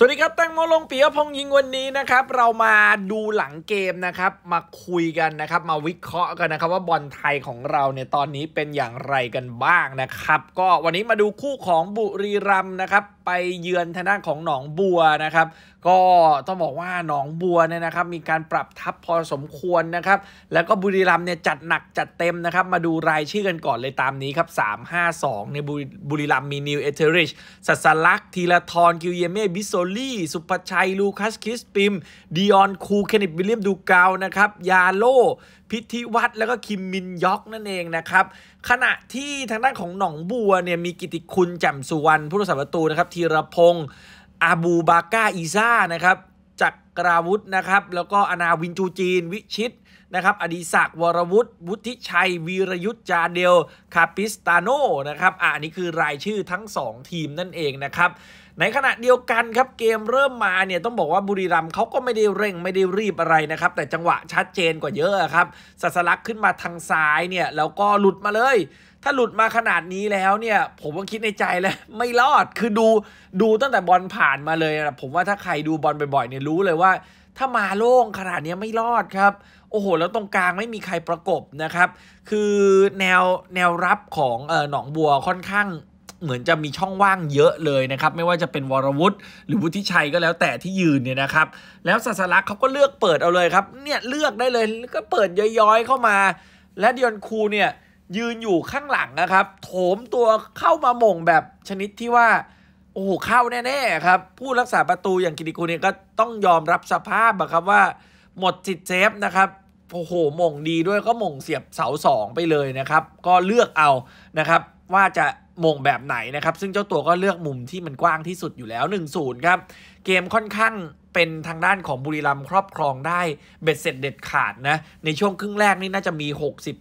สวัสดีครับ แตงโมลงปียพงยิงวันนี้นะครับ เรามาดูหลังเกมนะครับ มาคุยกันนะครับ มาวิเคราะห์กันนะครับว่าบอลไทยของเราเนี่ยตอนนี้เป็นอย่างไรกันบ้างนะครับ ก็วันนี้มาดูคู่ของบุรีรัมนะครับไปเยือนทางด้านของหนองบัวนะครับก็ต้องบอกว่าหนองบัวเนี่ยนะครับมีการปรับทัพพอสมควรนะครับ แล้วก็บุรีรัมย์เนี่ยจัดหนักจัดเต็มนะครับ มาดูรายชื่อกันก่อนเลยตามนี้ครับ 352ในบุรีรัมย์มี นิว เอเทอริชสัสลักทีละทอนกิวเยเม่บิโซลี่ สุภชัยลูคัสคิสปิมดิออนคูเคนิตวิลเลียมดูเกานะครับยาโลพิธิวัตรแล้วก็คิมมินยอกนั่นเองนะครับ ขณะที่ทางด้านของหนองบัวเนี่ย มีกิติคุณแจ่มสุวรรณผู้รักษาประตูนะครับธีรพงศ์อาบูบาก้าอีซ่านะครับ จักราวุธนะครับ แล้วก็อนาวินจูจีนวิชิตนะครับ อดีศักวรวุฒิวุฒิชัยวีรยุทธจาเดล คาปิสตาโนนะครับ อ่านี้คือรายชื่อทั้ง 2 ทีมนั่นเองนะครับในขณะเดียวกันครับเกมเริ่มมาเนี่ยต้องบอกว่าบุรีรัมย์เขาก็ไม่ได้เร่งไม่ได้รีบอะไรนะครับแต่จังหวะชัดเจนกว่าเยอะครับสัสลักขึ้นมาทางซ้ายเนี่ยแล้วก็หลุดมาเลย ถ้าหลุดมาขนาดนี้แล้วเนี่ย ผมก็คิดในใจแล้วไม่รอดคือดูดูตั้งแต่บอลผ่านมาเลยนะผมว่าถ้าใครดูบอลบ่อย ๆเนี่ยรู้เลยว่า ถ้ามาโล่งขนาดนี้ไม่รอดครับโอ้โหแล้วตรงกลางไม่มีใครประกบนะครับคือแนวแนวรับของเออหนองบัวค่อนข้างเหมือนจะมีช่องว่างเยอะเลยนะครับ ไม่ว่าจะเป็นวรวุฒิหรือวุฒิชัยก็แล้วแต่ที่ยืนเนี่ยนะครับแล้วศาสลักเขาก็เลือกเปิดเอาเลยครับเนี่ยเลือกได้เลยก็เปิดย้อยๆ เข้ามา และดิออนคูเนี่ยยืนอยู่ข้างหลังนะครับ โถมตัวเข้ามาหม่งแบบชนิดที่ว่า โอ้โหเข้าแน่ๆครับผู้รักษาประตูอย่างกิติคูเนี่ยก็ต้องยอมรับสภาพนะครับว่า หมดจิตเซฟนะครับโอ้โหมงดีด้วยก็มงเสียบเสาสองไปเลยนะครับ ก็เลือกเอานะครับ ว่าจะมงแบบไหนนะครับ ซึ่งเจ้าตัวก็เลือกมุมที่มันกว้างที่สุดอยู่แล้ว 1-0 ครับ เกมค่อนข้างเป็นทางด้านของบุรีรัมย์ครอบครองได้เบ็ดเสร็จเด็ดขาดนะ ในช่วงครึ่งแรกนี่น่าจะมี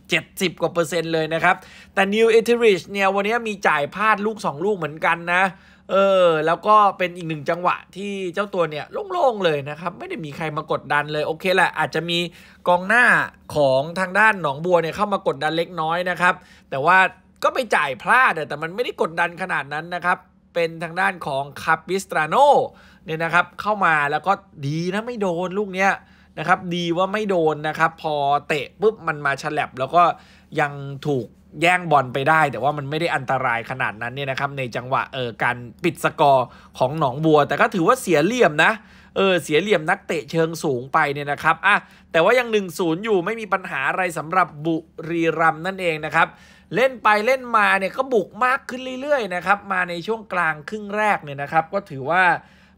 60-70กว่าเปอร์เซ็นต์เลยนะครับ แต่นิวเอทิริชเนี่ยวันนี้มีจ่ายพลาดลูก 2 ลูกเหมือนกันนะ เออ แล้วก็เป็นอีกหนึ่งจังหวะที่เจ้าตัวเนี่ยโล่งๆ เลยนะครับ ไม่ได้มีใครมากดดันเลยโอเคแหละอาจจะมีกองหน้าของทางด้านหนองบัวเนี่ยเข้ามากดดันเล็กน้อยนะครับแต่ว่าก็ไปจ่ายพลาดแต่มันไม่ได้กดดันขนาดนั้นนะครับ เป็นทางด้านของคาปิสตราโนเนี่ยนะครับ เข้ามาแล้วก็ดีนะไม่โดนลูกเนี้ยนะครับ ดีว่าไม่โดนนะครับ พอเตะปุ๊บ มันมาฉลับแล้วก็ยังถูกแย่งบอลไปได้ แต่ว่ามันไม่ได้อันตรายขนาดนั้นเนี่ยนะครับ ในจังหวะเออการปิดสกอร์ของหนองบัว แต่ก็ถือว่าเสียเหลี่ยมนะเออเสียเหลี่ยมนักเตะเชิงสูงไปเนี่ยนะครับอ่ะแต่ว่ายัง 1-0 อยู่ไม่มีปัญหาอะไรสำหรับบุรีรัมนั่นเองนะครับ เล่นไปเล่นมาเนี่ยก็บุกมากขึ้นเรื่อยๆนะครับมาในช่วงกลางครึ่งแรกเนี่ยนะครับ ก็ถือว่า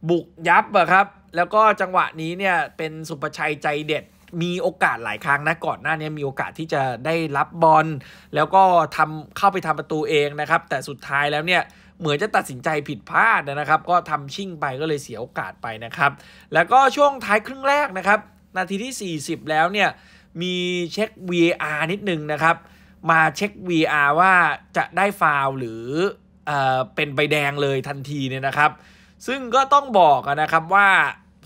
บุกยับอะครับ แล้วก็จังหวะนี้เนี่ยเป็นสุประชัยใจเด็ดมีโอกาสหลายครั้งนะก่อนหน้านี้มีโอกาสที่จะได้รับบอลแล้วก็ทำเข้าไปทำประตูเองนะครับ แต่สุดท้ายแล้วเนี่ยเหมือนจะตัดสินใจผิดพลาดนะครับ ก็ทำชิ่งไปก็เลยเสียโอกาสไปนะครับ แล้วก็ช่วงท้ายครึ่งแรกนะครับ นาทีที่ 40 แล้วเนี่ยมีเช็ค v r นิดนึงนะครับ มาเช็ค VR ว่าจะได้ฟาวหรือเอเป็นใบแดงเลยทันทีเนี่ยนะครับ ซึ่งก็ต้องบอกนะครับว่า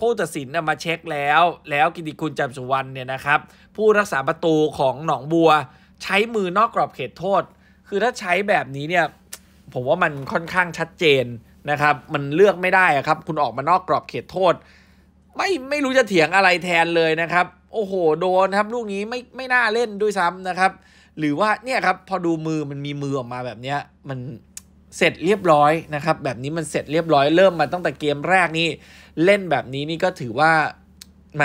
ผู้ตัดสินมาเช็คแล้ว แล้วกิติคุณจำสุวรรณเนี่ยนะครับ ผู้รักษาประตูของหนองบัว ใช้มือนอกกรอบเขตโทษ คือถ้าใช้แบบนี้เนี่ยผมว่ามันค่อนข้างชัดเจนนะครับ มันเลือกไม่ได้ครับคุณออกมานอกกรอบเขตโทษ ไม่ไม่รู้จะเถียงอะไรแทนเลยนะครับโอ้โห โดนครับ ลูกนี้ไม่ไม่น่าเล่นด้วยซ้ำนะครับ หรือว่าเนี่ยครับพอดูมือมันมีมือออกมาแบบเนี้ยมันเสร็จเรียบร้อยนะครับ แบบนี้มันเสร็จเรียบร้อยเริ่มมาตั้งแต่เกมแรกนี่เล่นแบบนี้นี่ก็ถือว่าแหม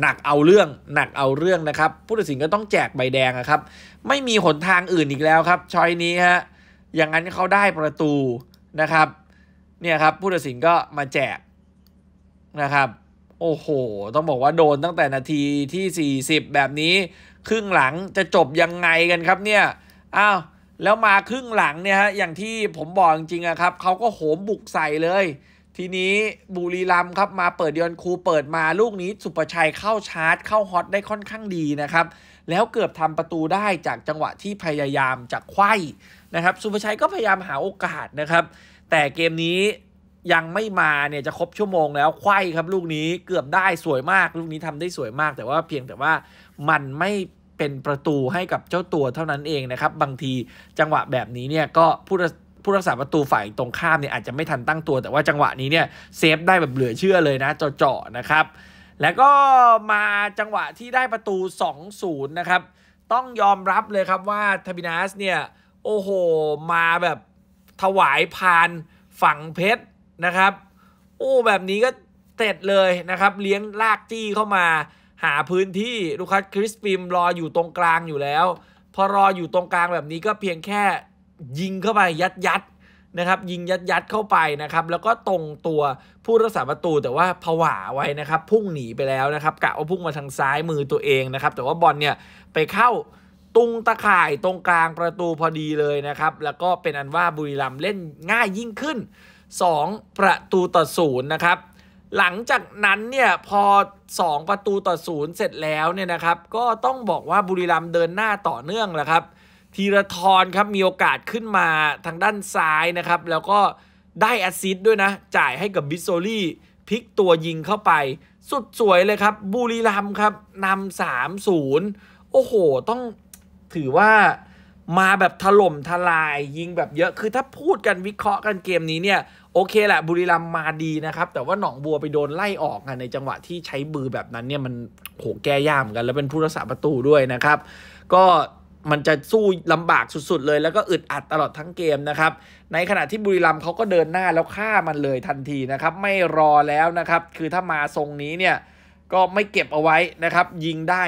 หนักเอาเรื่อง หนักเอาเรื่องนะครับ ผู้ตัดสินก็ต้องแจกใบแดงครับ ไม่มีหนทางอื่นอีกแล้วครับชอยนี้ฮะอย่างนั้นเขาได้ประตูนะครับ เนี่ยครับผู้ตัดสินก็มาแจกนะครับ โอ้โห ต้องบอกว่าโดนตั้งแต่นาทีที่ 40 แบบนี้ ครึ่งหลังจะจบยังไงกันครับเนี่ยอ้าวแล้วมาครึ่งหลังเนี่ยฮะอย่างที่ผมบอกจริงๆอะครับเขาก็โหมบุกใส่เลย ทีนี้บุรีรัมครับมาเปิดเดือนคูเปิดมาลูกนี้สุประชัยเข้าชาร์จเข้าฮอตได้ค่อนข้างดีนะครับแล้วเกือบทำประตูได้จากจังหวะที่พยายามจะไข้นะครับสุภชัยก็พยายามหาโอกาสนะครับ แต่เกมนี้ยังไม่มาเนี่ยจะครบชั่วโมง แล้วไข้ครับลูกนี้เกือบได้สวยมากลูกนี้ทำได้สวยมาก แต่ว่าเพียงแต่ว่ามันไม่เป็นประตูให้กับเจ้าตัวเท่านั้นเองนะครับ บางทีจังหวะแบบนี้เนี่ยก็ผู้ผู้รักษาประตูฝ่ายตรงข้ามเนี่ยอาจจะไม่ทันตั้งตัวแต่ว่า จังหวะนี้เนี่ยเซฟได้แบบเหลือเชื่อเลยนะเจาะๆนะครับแล้วก็มาจังหวะที่ได้ประตู 2-0 นะครับ ต้องยอมรับเลยครับว่าทบินัสเนี่ย โอ้โห มาแบบถวายพานฝั่งเพชรนะครับโอ้แบบนี้ก็เต็จเลยนะครับ เลี้ยงลากจี้เข้ามาหาพื้นที่ลูกคัสคริสปิมรออยู่ตรงกลางอยู่แล้ว พอรออยู่ตรงกลางแบบนี้ก็เพียงแค่ยิงเข้าไปยัดยัดนะครับยิงยัดยัดเข้าไปนะครับ แล้วก็ตรงตัวผู้รักษาประตูแต่ว่าผวาไว้นะครับ พุ่งหนีไปแล้วนะครับกะว่าพุ่งมาทางซ้ายมือตัวเองนะครับ แต่ว่าบอลเนี่ยไปเข้าตุงตะข่ายตรงกลางประตูพอดีเลยนะครับ แล้วก็เป็นอันว่าบุรีรัมเล่นง่ายยิ่งขึ้น 2 ประตูต่อศูนย์นะครับ หลังจากนั้นเนี่ยพอ 2 ประตูต่อศูนย์เสร็จแล้วเนี่ยนะครับ ก็ต้องบอกว่าบุรีรัมเดินหน้าต่อเนื่องแหละครับธีรทรครับมีโอกาสขึ้นมาทางด้านซ้ายนะครับ แล้วก็ได้แอัซิสด้วยนะ จ่ายให้กับบิโซลี่พลิกตัวยิงเข้าไปสุดสวยเลยครับบุรีรัมครับนำสามศูนย์โอ้โห ต้องถือว่ามาแบบถล่มทลายยิงแบบเยอะคือถ้าพูดกันวิเคราะห์กันเกมนี้เนี่ยโอเคแหละบุรีรัมมาดีนะครับ แต่ว่าหนองบัวไปโดนไล่ออกในจังหวะที่ใช้บือแบบนั้นเนี่ยมันโหแก้ยากเหมือนกัน แล้วเป็นผู้รักษาประตูด้วยนะครับ ก็มันจะสู้ลำบากสุด ๆ เลยแล้วก็อึดอัดตลอดทั้งเกม นะครับ ในขณะที่บุรีรัมย์เขาก็เดินหน้าแล้วฆ่ามันเลยทันที นะครับ ไม่รอแล้ว นะครับ คือถ้ามาทรงนี้เนี่ยก็ไม่เก็บเอาไว้ นะครับ ยิงได้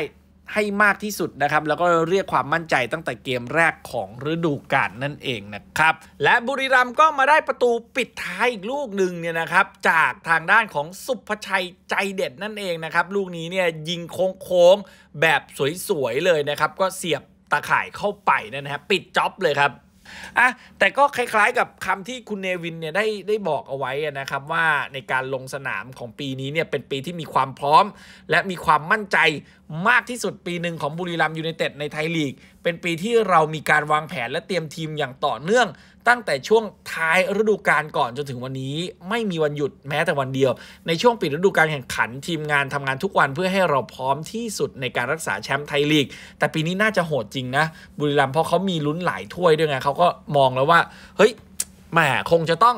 ให้มากที่สุด นะครับ แล้วก็เรียกความ มั่นใจตั้งแต่เกมแรกของฤดูกาลนั่นเองนะครับและบุรีรัมย์ก็มาได้ประตูปิดท้ายอีกลูกหนึ่งเนี่ยนะครับจากทางด้านของสุภชัยใจเด็ดนั่นเองนะครับลูกนี้เนี่ยยิงโค้งแบบสวยๆเลยนะครับก็เสียบตาข่ายเข้าไปนะฮะปิดจ็อบเลยครับอ่ะแต่ก็คล้ายๆ กับคำที่คุณเนวินเนี่ยได้ได้บอกเอาไว้นะครับ ว่าในการลงสนามของปีนี้เนี่ยเป็นปีที่มีความพร้อม และมีความมั่นใจมากที่สุดปีหนึ่งของบุรีรัมยูไนเต็ดในไทยลีก เป็นปีที่เรามีการวางแผนและเตรียมทีมอย่างต่อเนื่องตั้งแต่ช่วงท้ายฤดูกาลก่อนจนถึงวันนี้ไม่มีวันหยุดแม้แต่วันเดียว ในช่วงปิดฤดูกาลแข่งขันทีมงานทำงานทุกวันเพื่อให้เราพร้อมที่สุดในการรักษาแชมป์ไทยลีก แต่ปีนี้น่าจะโหดจริงนะบุรีรัมย์เพราะเขามีลุ้นหลายถ้วยด้วยไงเขาก็มองแล้วว่า เฮ้ยแหมคงจะต้อง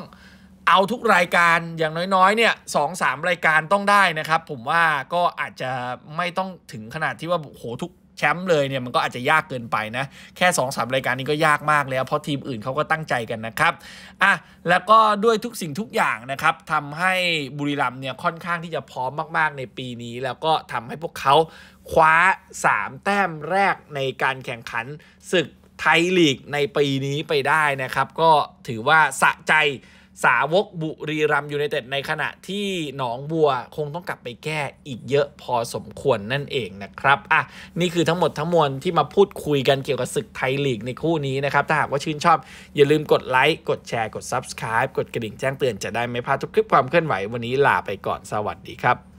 เอาทุกรายการอย่างน้อย ๆ เนี่ยสองสามรายการต้องได้นะครับผมว่าก็อาจจะไม่ต้องถึงขนาดที่ว่าโหทุกแชมป์เลยเนี่ยมันก็อาจจะยากเกินไปนะ แค่2อสรายการนี้ก็ยากมาก แล้วเพราะทีมอื่นเขาก็ตั้งใจกันนะครับอ่ะแล้วก็ด้วยทุกสิ่งทุกอย่างนะครับทำให้บุรีรัมเนี่ยค่อนข้างที่จะพร้อมมาก ๆ ในปีนี้ แล้วก็ทำให้พวกเขาคว้า 3 แต้มแรกในการแข่งขันศึกไทยลีกในปีนี้ไปได้นะครับ ก็ถือว่าสะใจสาวกบุรีรัมยูไนเต็ดในขณะที่หนองบัวคงต้องกลับ ไปแก้ อีกเยอะพอสมควรนั่นเอง นะ ครับ อ่ะ นี่คือทั้งหมดทั้งมวลที่มาพูดคุยกันเกี่ยวกับ ศึกไทยลีก ในคู่นี้ นะ ครับ ถ้า หาก ว่าชื่นชอบ อย่าลืมกดไลค์กดแชร์กด Subscribe กด กระดิ่ง แจ้ง เตือนจะได้ ไม่พลาดทุกคลิปความเคลื่อนไหววันนี้ลาไปก่อนสวัสดีครับ